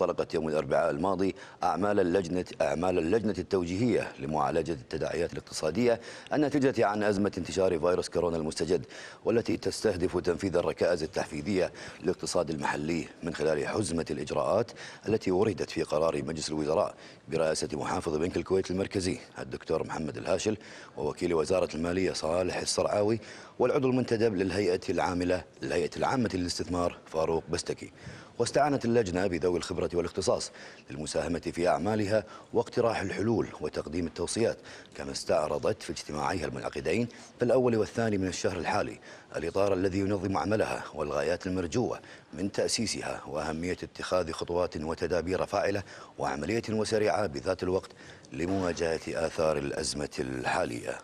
طلقت يوم الأربعاء الماضي أعمال اللجنة أعمال اللجنة التوجيهية لمعالجة التداعيات الاقتصادية الناتجة عن أزمة انتشار فيروس كورونا المستجد والتي تستهدف تنفيذ الركائز التحفيزية للاقتصاد المحلي من خلال حزمة الإجراءات التي وردت في قرار مجلس الوزراء برئاسة محافظ بنك الكويت المركزي الدكتور محمد الهاشل ووكيل وزارة المالية صالح الصرعاوي والعضو المنتدب للهيئة العاملة للهيئة العامة للاستثمار فاروق بستكي واستعانت اللجنة بذوي الخبرة والاختصاص للمساهمة في أعمالها واقتراح الحلول وتقديم التوصيات كما استعرضت في اجتماعيها المنعقدين في الأول والثاني من الشهر الحالي الإطار الذي ينظم عملها والغايات المرجوة من تأسيسها وأهمية اتخاذ خطوات وتدابير فاعلة وعملية وسريعة بذات الوقت لمواجهة آثار الأزمة الحالية